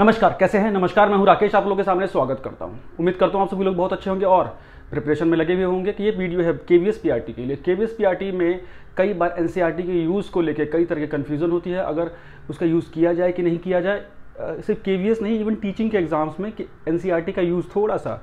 नमस्कार कैसे हैं नमस्कार मैं हूं राकेश आप लोगों के सामने स्वागत करता हूं उम्मीद करता हूं आप सभी लोग बहुत अच्छे होंगे और प्रिपरेशन में लगे हुए होंगे कि ये वीडियो है के वी के लिए के वी में कई बार एन e के यूज़ को लेकर कई तरह की कन्फ्यूज़न होती है अगर उसका यूज़ किया जाए कि नहीं किया जाए सिर्फ के नहीं इवन टीचिंग के एग्ज़ाम्स में कि एन e का यूज़ थोड़ा सा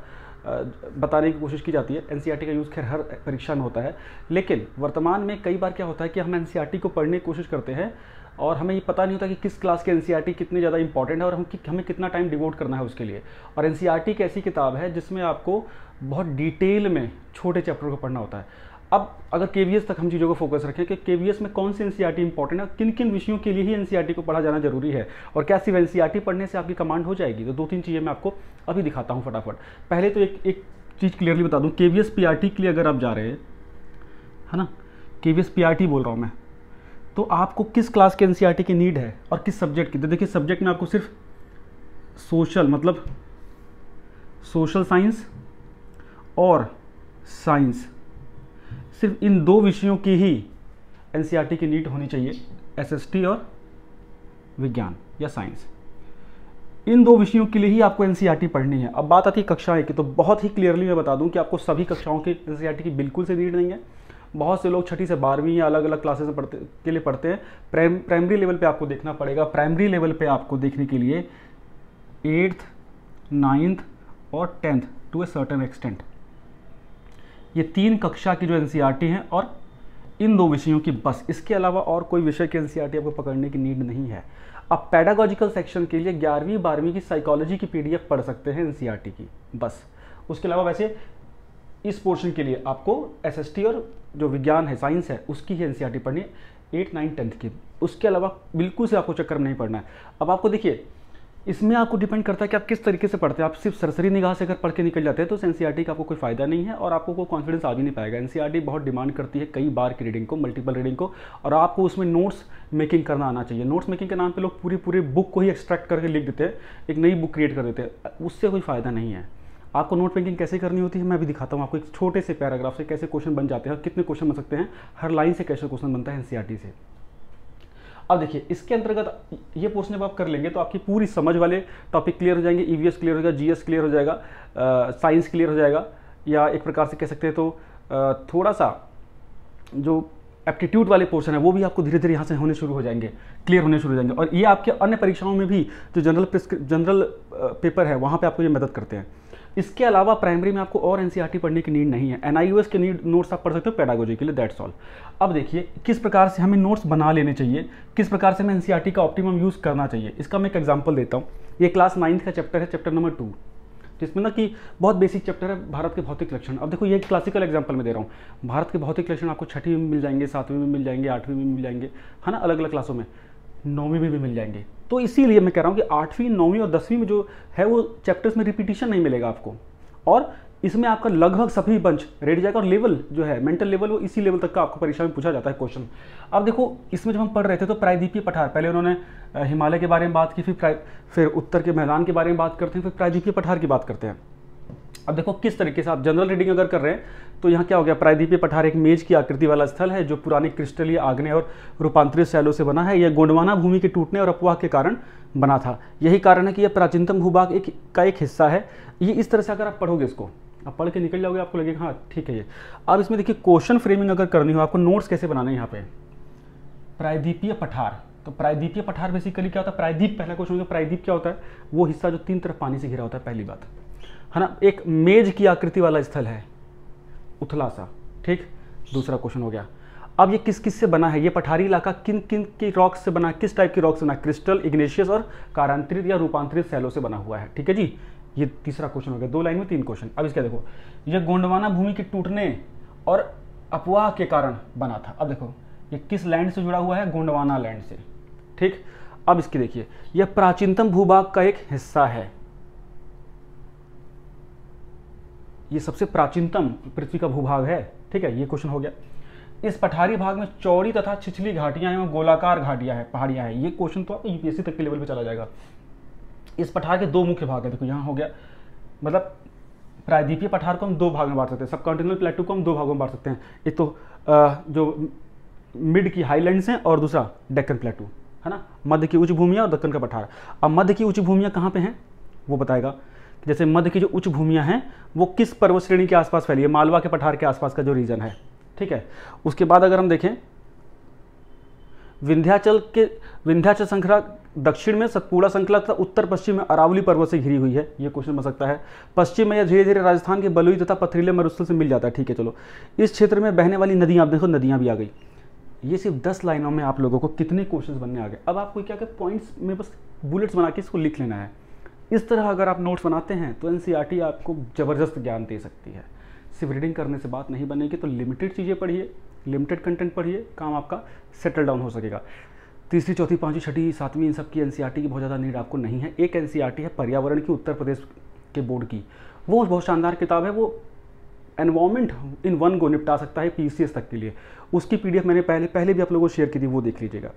बताने की कोशिश की जाती है एन e का यूज़ खैर हर परीक्षा में होता है लेकिन वर्तमान में कई बार क्या होता है कि हम एन को पढ़ने की कोशिश करते हैं और हमें ये पता नहीं होता कि किस क्लास के एन e कितने ज़्यादा इंपॉर्टेंट है और हम कि, हमें कितना टाइम डिवोट करना है उसके लिए और एन एक e ऐसी किताब है जिसमें आपको बहुत डिटेल में छोटे चैप्टर को पढ़ना होता है अब अगर के तक हम चीज़ों को फोकस रखें कि के में कौन सी एन इंपॉर्टेंट है किन किन विषयों के लिए ही एन e को पढ़ा जाना जरूरी है और क्या सिर्फ एन पढ़ने से आपकी कमांड हो जाएगी तो दो तीन चीज़ें मैं आपको अभी दिखाता हूँ फटाफट पहले तो एक एक चीज़ क्लियरली बता दूँ के वी के लिए अगर आप जा रहे हैं है ना के वी बोल रहा हूँ मैं तो आपको किस क्लास के एन e की नीड है और किस सब्जेक्ट की तो देखिए सब्जेक्ट में आपको सिर्फ सोशल मतलब सोशल साइंस और साइंस सिर्फ इन दो विषयों की ही एन e की नीड होनी चाहिए एसएसटी और विज्ञान या साइंस इन दो विषयों के लिए ही आपको एन e पढ़नी है अब बात आती है कक्षाएं की तो बहुत ही क्लियरली मैं बता दूं कि आपको सभी कक्षाओं की एन की बिल्कुल से नीड नहीं है बहुत से लोग छठी से बारहवीं या अलग अलग क्लासेस पढ़ते के लिए पढ़ते हैं प्राइम प्राइमरी लेवल पे आपको देखना पड़ेगा प्राइमरी लेवल पे आपको देखने के लिए एट्थ नाइन्थ और tenth to a certain extent ये तीन कक्षा की जो एन e हैं और इन दो विषयों की बस इसके अलावा और कोई विषय की एन e आपको पकड़ने की नीड नहीं है आप पैडागॉजिकल सेक्शन के लिए ग्यारहवीं बारहवीं की साइकोलॉजी की पीडीएफ पढ़ सकते हैं एनसीईआरटी e की बस उसके अलावा वैसे इस पोर्शन के लिए आपको एसएसटी और जो विज्ञान है साइंस है उसकी ही एन e पढ़नी है एट नाइन टेंथ की उसके अलावा बिल्कुल से आपको चक्कर में नहीं पढ़ना है अब आपको देखिए इसमें आपको डिपेंड करता है कि आप किस तरीके से पढ़ते हैं आप सिर्फ सरसरी निगाह से अगर पढ़ के निकल जाते हैं तो उस एन e का आपको कोई फ़ायदा नहीं है और आपको कोई कॉन्फिडेंस आ भी नहीं पाएगा एन e बहुत डिमांड करती है कई बार की रीडिंग को मल्टीपल रीडिंग को और आपको उसमें नोट्स मेकिंग करना आना चाहिए नोट्स मेकिंग के नाम पर लोग पूरी पूरी बुक को ही एक्सट्रैक्ट करके लिख देते हैं एक नई बुक क्रिएट कर देते हैं उससे कोई फ़ायदा नहीं है आपको नोट मेकिंग कैसे करनी होती है मैं भी दिखाता हूँ आपको एक छोटे से पैराग्राफ से कैसे क्वेश्चन बन जाते हैं और कितने क्वेश्चन बन सकते हैं हर लाइन से कैसे क्वेश्चन बनता है एनसीईआरटी e से अब देखिए इसके अंतर्गत ये पोर्शन जब आप कर लेंगे तो आपकी पूरी समझ वाले टॉपिक क्लियर हो जाएंगे ईवीएस e क्लियर हो जाएगा जीएस क्लियर हो जाएगा साइंस क्लियर हो जाएगा या एक प्रकार से कह सकते हैं तो आ, थोड़ा सा जो एप्टीट्यूड वाले पोर्शन है वो भी आपको धीरे धीरे यहाँ से होने शुरू हो जाएंगे क्लियर होने शुरू हो जाएंगे और ये आपके अन्य परीक्षाओं में भी जो जनरल जनरल पेपर है वहाँ पर आपको ये मदद करते हैं इसके अलावा प्राइमरी में आपको और एनसीईआरटी e पढ़ने की नीड नहीं है एनआईयूएस के नीड नोट्स आप पढ़ सकते हो पैडागोजी के लिए दैट्स ऑल अब देखिए किस प्रकार से हमें नोट्स बना लेने चाहिए किस प्रकार से हमें एनसीईआरटी e का ऑप्टिमम यूज़ करना चाहिए इसका मैं एक एग्जाम्पल देता हूँ ये क्लास नाइन्थ का चैप्टर है चैप्टर नंबर टू जिसमें ना कि बहुत बेसिक चैप्टर है भारत के भौतिक लक्षण अब देखो ये क्लासिकल एग्जाम्पल में दे रहा हूँ भारत के भौतिक लक्षण आपको छठी में मिल जाएंगे सातवीं में मिल जाएंगे आठवीं में मिल जाएंगे है ना अलग अलग क्लासों में नौवीं में भी मिल जाएंगे तो इसीलिए मैं कह रहा हूँ कि आठवीं नौवीं और दसवीं में जो है वो चैप्टर्स में रिपीटिशन नहीं मिलेगा आपको और इसमें आपका लगभग सभी बंच रेडी जाएगा और लेवल जो है मेंटल लेवल वो इसी लेवल तक का आपको परीक्षा में पूछा जाता है क्वेश्चन अब देखो इसमें जब हम पढ़ रहे थे तो प्रायद्वीपीय पठार पहले उन्होंने हिमालय के बारे में बात की फिर फिर उत्तर के मैदान के बारे में बात करते हैं फिर प्रायद्वीपीय पठार की बात करते हैं अब देखो किस तरीके से आप जनरल रीडिंग अगर कर रहे हैं तो यहाँ क्या हो गया प्रायद्वीपीय पठार एक मेज की आकृति वाला स्थल है जो पुराने क्रिस्टलीय आग्ने और रूपांतरित शैलों से बना है यह गोंडवाना भूमि के टूटने और अपवाह के कारण बना था यही कारण है कि यह प्राचीनतम भूभाग एक का एक हिस्सा है ये इस तरह से अगर आप पढ़ोगे इसको आप पढ़ के निकल जाओगे आपको लगेगा हाँ ठीक है ये अब इसमें देखिए क्वेश्चन फ्रेमिंग अगर करनी हो आपको नोट्स कैसे बनाने यहाँ पे प्रायद्वीपीय पठार तो प्रायद्वीपीय पठार बेसिकली क्या होता है प्रायद्वीप पहला क्वेश्चन प्रायद्वीप क्या होता है वो हिस्सा जो तीन तरफ पानी से घिरा होता है पहली बात है ना एक मेज की आकृति वाला स्थल है उथला सा ठीक दूसरा क्वेश्चन हो गया अब ये किस किस से बना है ये पठारी इलाका किन किन की रॉक से बना किस टाइप की रॉक से बना क्रिस्टल इग्नेशियस और कारांतरित या रूपांतरित सैलों से बना हुआ है ठीक है जी ये तीसरा क्वेश्चन हो गया दो लाइन में तीन क्वेश्चन अब इसका देखो यह गोंडवाना भूमि के टूटने और अपवाह के कारण बना था अब देखो ये किस लैंड से जुड़ा हुआ है गोंडवाना लैंड से ठीक अब इसकी देखिए यह प्राचीनतम भूभाग का एक हिस्सा है ये सबसे प्राचीनतम पृथ्वी का भूभाग है ठीक है ये क्वेश्चन हो गया इस पठारी भाग में चौड़ी तथा छिछली घाटियां एवं गोलाकार घाटियां हैं पहाड़ियां हैं ये क्वेश्चन तो आपको यूपीएससी e तक के लेवल पे चला जाएगा इस पठार के दो मुख्य भाग है देखो यहाँ हो गया मतलब प्रायद्वीपीय पठार को हम दो भाग में बांट सकते हैं सब कॉन्टिनेंटल प्लेटू को हम दो भागों में बांट सकते हैं एक तो जो मिड की हाईलैंड्स हैं और दूसरा डेक्कन प्लेटू है ना मध्य की उच्च भूमिया और दक्कन का पठार अब मध्य की उच्च भूमिया कहाँ पर हैं वो बताएगा जैसे मध्य की जो उच्च भूमियाँ हैं वो किस पर्वत श्रेणी के आसपास फैली है मालवा के पठार के आसपास का जो रीजन है ठीक है उसके बाद अगर हम देखें विंध्याचल के विंध्याचल श्रृंखला दक्षिण में सतपुड़ा श्रृंखला तथा उत्तर पश्चिम में अरावली पर्वत से घिरी हुई है ये क्वेश्चन बन सकता है पश्चिम में यह धीरे धीरे राजस्थान के बलुई तथा पथरीले मरुस्थल से मिल जाता है ठीक है चलो इस क्षेत्र में बहने वाली नदियां आप देखो नदियां भी आ गई ये सिर्फ दस लाइनों में आप लोगों को कितने क्वेश्चन बनने आ गए अब आपको क्या क्या पॉइंट्स में बस बुलेट्स बना के इसको लिख लेना है इस तरह अगर आप नोट्स बनाते हैं तो एन e आपको ज़बरदस्त ज्ञान दे सकती है सिर्फ रीडिंग करने से बात नहीं बनेगी तो लिमिटेड चीज़ें पढ़िए लिमिटेड कंटेंट पढ़िए काम आपका सेटल डाउन हो सकेगा तीसरी चौथी पाँचवीं छठी सातवीं इन सब की एन e की बहुत ज़्यादा नीड आपको नहीं है एक एन e है पर्यावरण की उत्तर प्रदेश के बोर्ड की वो बहुत शानदार किताब है वो एनवायरमेंट इन वन को निपटा सकता है पीसीएस तक के लिए उसकी पीडीएफ मैंने पहले पहले भी आप लोगों को शेयर की थी वो देख लीजिएगा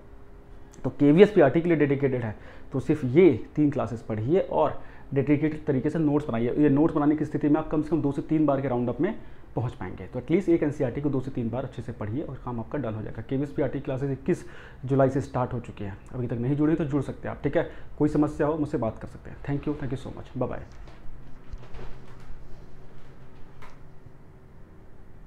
तो के वी एस पी के लिए डेडिकेटेड है तो सिर्फ ये तीन क्लासेस पढ़िए और डेडिकेटेड तरीके से नोट्स बनाइए ये नोट्स बनाने की स्थिति में आप कम से कम दो से तीन बार के राउंड अप में पहुंच पाएंगे तो एटलीस्ट एक एन को दो से तीन बार अच्छे से पढ़िए और काम आपका डन हो जाएगा K V S P R T classes इक्कीस जुलाई से स्टार्ट हो चुकी है अभी तक नहीं जुड़े तो जुड़ सकते हैं आप ठीक है कोई समस्या हो मुझसे बात कर सकते हैं thank you thank you so much bye